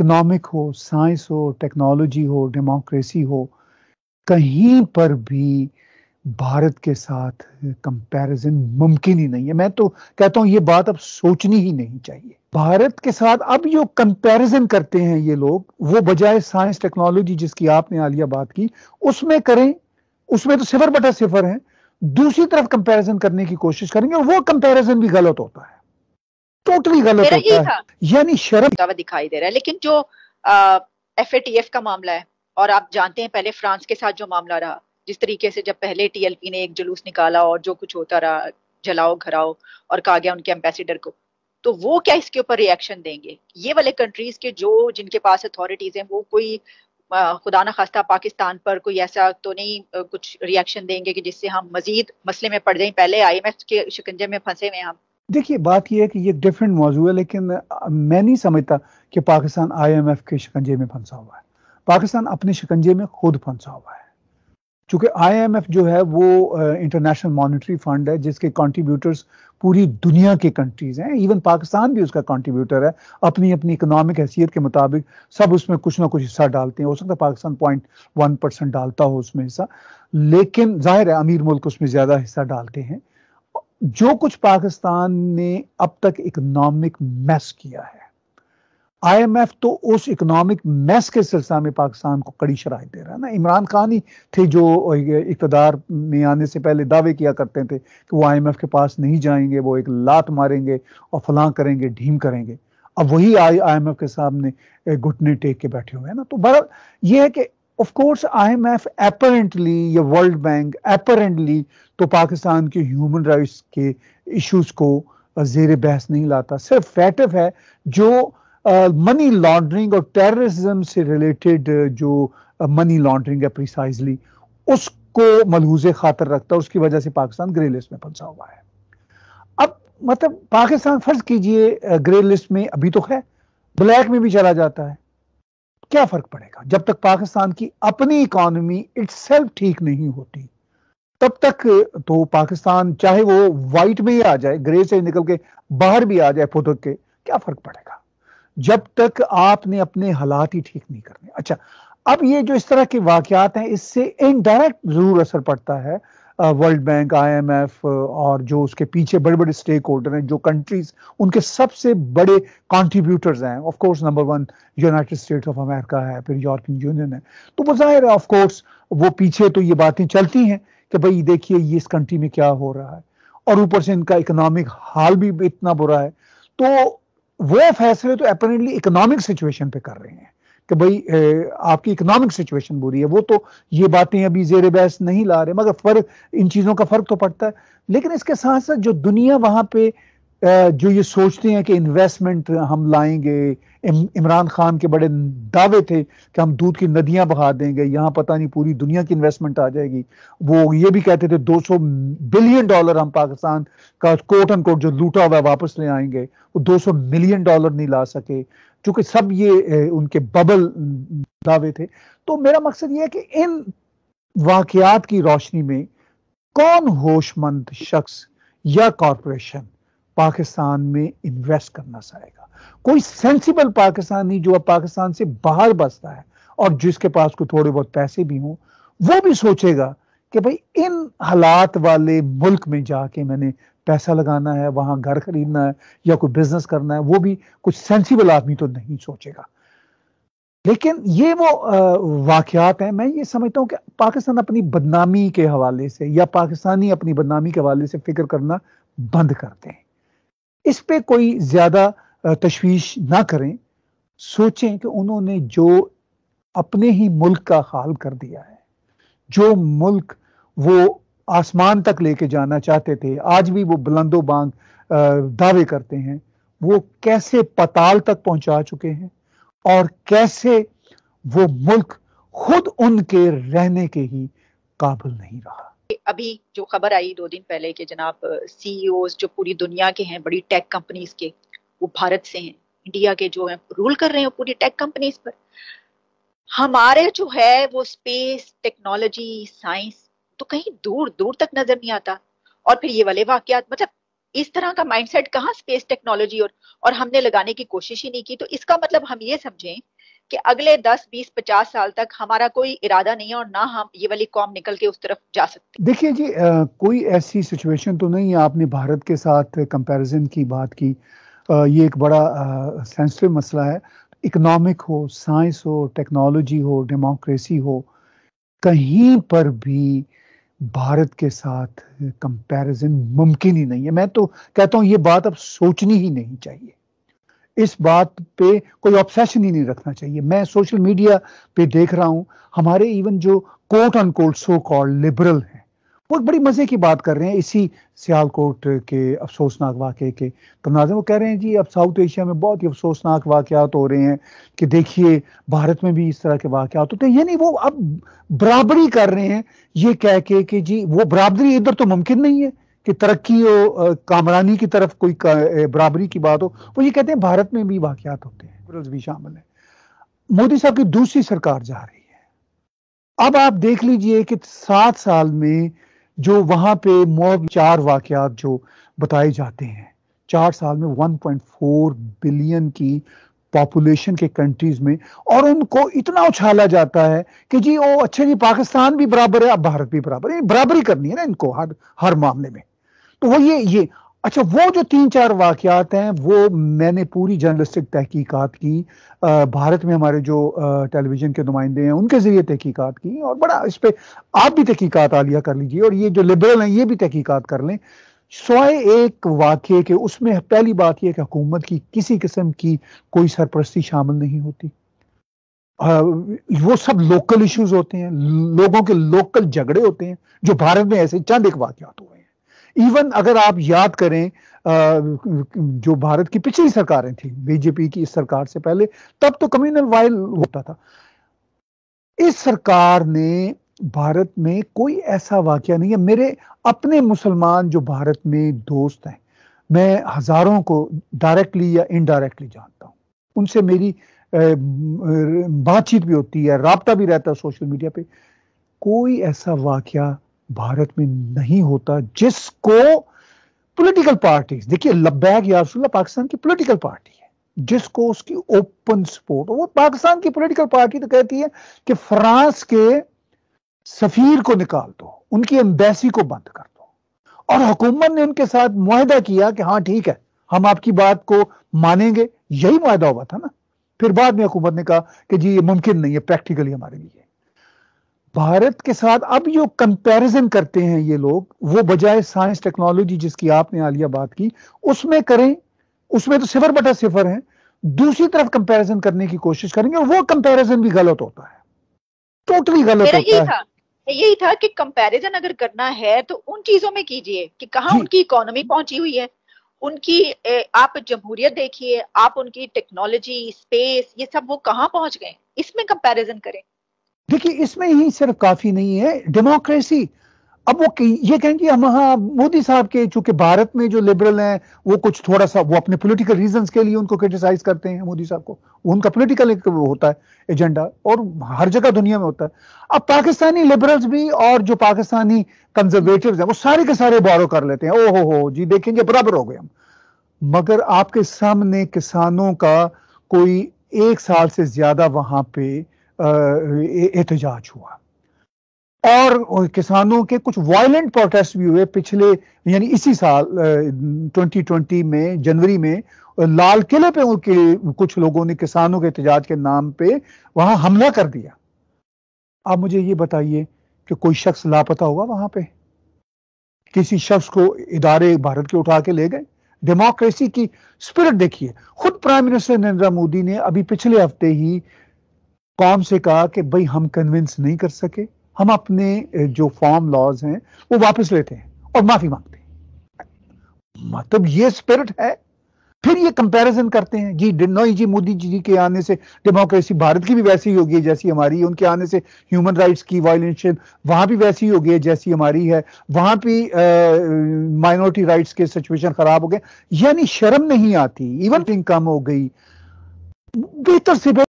economic हो science हो technology हो डेमोक्रेसी हो कहीं पर भी भारत के साथ कंपैरिजन मुमकिन ही नहीं है मैं तो कहता हूं ये बात अब सोचनी ही नहीं चाहिए भारत के साथ अब जो कंपैरिजन करते हैं ये लोग वो बजाय साइंस टेक्नोलॉजी जिसकी आपने आलिया बात की उसमें करें उसमें तो सिफर बटा सिफर है दूसरी तरफ कंपैरिजन करने की कोशिश करेंगे और वो कंपैरिजन भी गलत होता है टोटली गलत होता है यानी शर्म दिखाई दे रहा है लेकिन जो एफ का मामला है और आप जानते हैं पहले फ्रांस के साथ जो मामला रहा जिस तरीके से जब पहले टीएलपी ने एक जुलूस निकाला और जो कुछ होता रहा जलाओ घराओ और कहा गया उनके एम्बेसिडर को तो वो क्या इसके ऊपर रिएक्शन देंगे ये वाले कंट्रीज के जो जिनके पास अथॉरिटीज हैं वो कोई खुदा न खास्ता पाकिस्तान पर कोई ऐसा तो नहीं कुछ रिएक्शन देंगे कि जिससे हम मजीद मसले में पड़ जाएं पहले आईएमएफ के शिकंजे में फंसे हुए हम देखिए बात यह है कि ये डिफरेंट मौजू है लेकिन मैं नहीं समझता कि पाकिस्तान आईएमएफ के शिकंजे में फंसा हुआ है पाकिस्तान अपने शिकंजे में खुद फंसा हुआ है चूंकि आईएमएफ जो है वो इंटरनेशनल मॉनिटरी फंड है जिसके कंट्रीब्यूटर्स पूरी दुनिया के कंट्रीज हैं इवन पाकिस्तान भी उसका कंट्रीब्यूटर है अपनी अपनी इकोनॉमिक हैसियत के मुताबिक सब उसमें कुछ ना कुछ हिस्सा डालते हैं हो सकता है पाकिस्तान पॉइंट वन परसेंट डालता हो उसमें हिस्सा लेकिन जाहिर है अमीर मुल्क उसमें ज़्यादा हिस्सा डालते हैं जो कुछ पाकिस्तान ने अब तक इकोनॉमिक मैस किया है आईएमएफ तो उस इकोनॉमिक मैस के सिलसिला में पाकिस्तान को कड़ी शराय दे रहा है ना इमरान खान ही थे जो इकतदार में आने से पहले दावे किया करते थे कि वो आईएमएफ के पास नहीं जाएंगे वो एक लात मारेंगे और फलां करेंगे ढीम करेंगे अब वही आई आई एम एफ के सामने घुटने टेक के बैठे हुए हैं ना तो बहरहाल ये है कि ऑफ कोर्स आईएमएफ अपेरेंटली या वर्ल्ड बैंक अपेरेंटली तो पाकिस्तान के ह्यूमन राइट्स के इश्यूज को जेर बहस नहीं लाता सिर्फ फैटफ है जो मनी लॉन्ड्रिंग और टेररिज्म से रिलेटेड जो मनी लॉन्ड्रिंग है प्रिसाइजली उसको मलहूज खातर रखता है उसकी वजह से पाकिस्तान ग्रे लिस्ट में फंसा हुआ है अब मतलब पाकिस्तान फर्ज कीजिए ग्रे लिस्ट में अभी तो है ब्लैक में भी चला जाता है क्या फर्क पड़ेगा जब तक पाकिस्तान की अपनी इकॉनमी इट्स ठीक नहीं होती तब तक तो पाकिस्तान चाहे वो वाइट में ही आ जाए ग्रे से निकल के बाहर भी आ जाए फोटो के क्या फर्क पड़ेगा जब तक आपने अपने हालात ही ठीक नहीं करने अच्छा अब ये जो इस तरह के वाकियात हैं इससे इनडायरेक्ट जरूर असर पड़ता है वर्ल्ड बैंक आईएमएफ और जो उसके पीछे बड़े बड़े स्टेक होल्डर हैं जो कंट्रीज उनके सबसे बड़े कॉन्ट्रीब्यूटर्स हैं of course number one United States of America है फिर यूरोपियन यूनियन है तो वो जाहिर है ऑफकोर्स वो पीछे तो ये बातें चलती हैं कि भाई देखिए ये इस कंट्री में क्या हो रहा है और ऊपर से इनका इकोनॉमिक हाल भी इतना बुरा है तो वो फैसले तो अपेरेंटली इकोनॉमिक सिचुएशन पे कर रहे हैं कि भाई आपकी इकोनॉमिक सिचुएशन बुरी है वो तो ये बातें अभी जेर बहस नहीं ला रहे मगर फर्क इन चीज़ों का फर्क तो पड़ता है लेकिन इसके साथ साथ जो दुनिया वहां पे जो ये सोचते हैं कि इन्वेस्टमेंट हम लाएंगे इमरान खान के बड़े दावे थे कि हम दूध की नदियां बहा देंगे यहाँ पता नहीं पूरी दुनिया की इन्वेस्टमेंट आ जाएगी वो ये भी कहते थे 200 बिलियन डॉलर हम पाकिस्तान का कोट एंड कोट जो लूटा हुआ वापस ले आएंगे वो 200 मिलियन डॉलर नहीं ला सके चूंकि सब ये उनके बबल दावे थे तो मेरा मकसद ये है कि इन वाकयात की रोशनी में कौन होशमंद शख्स या कॉरपोरेशन पाकिस्तान में इन्वेस्ट करना चाहेगा कोई सेंसिबल पाकिस्तानी जो अब पाकिस्तान से बाहर बसता है और जिसके पास कोई थोड़े बहुत पैसे भी हों वो भी सोचेगा कि भाई इन हालात वाले मुल्क में जाके मैंने पैसा लगाना है वहां घर खरीदना है या कोई बिजनेस करना है वो भी कुछ सेंसिबल आदमी तो नहीं सोचेगा लेकिन ये वो वाकयात हैं मैं ये समझता हूँ कि पाकिस्तान अपनी बदनामी के हवाले से या पाकिस्तानी अपनी बदनामी के हवाले से फिक्र करना बंद करते हैं इस पर कोई ज़्यादा तशवीश ना करें सोचें कि उन्होंने जो अपने ही मुल्क का हाल कर दिया है जो मुल्क वो आसमान तक लेके जाना चाहते थे आज भी वो बुलंदो बांग दावे करते हैं वो कैसे पताल तक पहुंचा चुके हैं और कैसे वो मुल्क खुद उनके रहने के ही काबिल नहीं रहा अभी जो खबर आई दो दिन पहले कि जनाब सीईओ e जो पूरी दुनिया के हैं बड़ी टेक कंपनीज के वो भारत से हैं इंडिया के जो हैं रूल कर रहे हैं पूरी टेक कंपनीज पर हमारे जो है वो स्पेस टेक्नोलॉजी साइंस तो कहीं दूर दूर तक नजर नहीं आता और फिर ये वाले वाक्यात मतलब इस तरह का माइंडसेट कहाँ स्पेस टेक्नोलॉजी और और हमने लगाने की कोशिश ही नहीं की तो इसका मतलब हम ये समझें कि अगले 10, 20, 50 साल तक हमारा कोई इरादा नहीं है और ना हम ये वाली कॉम निकल के उस तरफ जा सकते देखिए जी आ, कोई ऐसी सिचुएशन तो नहीं है आपने भारत के साथ कंपैरिजन की बात की आ, ये एक बड़ा सेंसिटिव मसला है इकोनॉमिक हो साइंस हो टेक्नोलॉजी हो डेमोक्रेसी हो कहीं पर भी भारत के साथ कंपैरिजन मुमकिन ही नहीं है मैं तो कहता हूं ये बात अब सोचनी ही नहीं चाहिए इस बात पे कोई ऑब्सेशन ही नहीं रखना चाहिए मैं सोशल मीडिया पे देख रहा हूं हमारे इवन जो quote unquote so called liberal हैं बहुत बड़ी मजे की बात कर रहे हैं इसी सियालकोट के अफसोसनाक वाक़े के तनाजे वो कह रहे हैं जी अब साउथ एशिया में बहुत ही अफसोसनाक वाक़ात हो रहे हैं कि देखिए भारत में भी इस तरह के वाक़ात होते हैं यानी वो अब बराबरी कर रहे हैं ये कह के कि जी वो बराबरी इधर तो मुमकिन नहीं है कि तरक्की हो कामरानी की तरफ कोई बराबरी की बात हो वो ये कहते हैं भारत में भी वाक़ात होते हैं भी शामिल है मोदी साहब की दूसरी सरकार जा रही है अब आप देख लीजिए कि सात साल में जो वहां पे मोब चार वाकयात जो बताए जाते हैं चार साल में 1.4 बिलियन की पॉपुलेशन के कंट्रीज में और उनको इतना उछाला जाता है कि जी ओ अच्छा जी पाकिस्तान भी बराबर है अब भारत भी बराबर है बराबरी करनी है ना इनको हर हर मामले में तो वो ये ये अच्छा वो जो तीन चार वाकियात हैं वो मैंने पूरी जर्नलिस्टिक तहकीकात की आ, भारत में हमारे जो टेलीविज़न के नुमाइंदे हैं उनके ज़रिए तहकीकात की और बड़ा इस पर आप भी तहकीकात आलिया कर लीजिए और ये जो लिबरल हैं ये भी तहकीकात कर लें सोए एक वाक्य के उसमें पहली बात यह कि हुकूमत की किसी किस्म की कोई सरपरस्ती शामिल नहीं होती आ, वो सब लोकल इश्यूज होते हैं लोगों के लोकल झगड़े होते हैं जो भारत में ऐसे चंद एक वाकत हुए हैं इवन अगर आप याद करें जो भारत की पिछली सरकारें थी बीजेपी की इस सरकार से पहले तब तो कम्युनल वायल होता था इस सरकार ने भारत में कोई ऐसा वाक्य नहीं है मेरे अपने मुसलमान जो भारत में दोस्त हैं मैं हजारों को डायरेक्टली या इनडायरेक्टली जानता हूं उनसे मेरी बातचीत भी होती है रबता भी रहता है सोशल मीडिया पे कोई ऐसा वाक्य भारत में नहीं होता जिसको पॉलिटिकल पार्टीज देखिए लब्बैक यारसुल्ला पाकिस्तान की पॉलिटिकल पार्टी है जिसको उसकी ओपन सपोर्ट वो पाकिस्तान की पॉलिटिकल पार्टी तो कहती है कि फ्रांस के सफीर को निकाल दो उनकी एम्बेसी को बंद कर दो और हुकूमत ने उनके साथ मुहिदा किया कि हाँ ठीक है हम आपकी बात को मानेंगे यही मुहिदा हुआ था ना फिर बाद में हुकूमत ने कहा कि जी ये मुमकिन नहीं है प्रैक्टिकली हमारे लिए भारत के साथ अब जो कंपैरिजन करते हैं ये लोग वो बजाय साइंस टेक्नोलॉजी जिसकी आपने आलिया बात की उसमें करें उसमें तो सिफर बटा सिफर है दूसरी तरफ कंपैरिजन करने की कोशिश करेंगे और वो कंपैरिजन भी गलत होता है टोटली गलत होता है यही था कि कंपैरिजन अगर करना है तो उन चीजों में कीजिए कि कहा उनकी इकोनॉमी पहुंची हुई है उनकी ए, आप जमहूरियत देखिए आप उनकी टेक्नोलॉजी स्पेस ये सब वो कहाँ पहुंच गए इसमें कंपैरिजन करें देखिए इसमें ही सिर्फ काफी नहीं है डेमोक्रेसी अब वो ये कहेंगे हम हाँ मोदी साहब के चूंकि भारत में जो लिबरल हैं वो कुछ थोड़ा सा वो अपने पॉलिटिकल रीजंस के लिए उनको क्रिटिसाइज करते हैं मोदी साहब को उनका पॉलिटिकल एक होता है एजेंडा और हर जगह दुनिया में होता है अब पाकिस्तानी लिबरल्स भी और जो पाकिस्तानी कंजर्वेटिव हैं वो सारे के सारे बारो कर लेते हैं ओ हो हो जी देखेंगे बराबर हो गए हम मगर आपके सामने किसानों का कोई एक साल से ज्यादा वहां पे एहतजाज हुआ और किसानों के कुछ वायलेंट प्रोटेस्ट भी हुए पिछले यानी इसी साल 2020 में जनवरी में लाल किले पे उनके कुछ लोगों ने किसानों के एहतजाज के नाम पे वहां हमला कर दिया आप मुझे ये बताइए कि कोई शख्स लापता हुआ वहां पे किसी शख्स को इदारे भारत के उठा के ले गए डेमोक्रेसी की स्पिरिट देखिए खुद प्राइम मिनिस्टर नरेंद्र मोदी ने अभी पिछले हफ्ते ही कौम से कहा कि भाई हम कन्विंस नहीं कर सके हम अपने जो फॉर्म लॉज हैं वो वापस लेते हैं और माफी मांगते हैं मतलब ये स्पिरिट है फिर ये कंपैरिजन करते हैं जी डिनोई जी मोदी जी के आने से डेमोक्रेसी भारत की भी वैसी होगी है जैसी हमारी है उनके आने से ह्यूमन राइट्स की वायलेशन वहां भी वैसी हो होगी है जैसी हमारी है वहां भी माइनॉरिटी राइट्स के सिचुएशन खराब हो गए यानी शर्म नहीं आती इवन कम हो गई बेहतर से बेहतर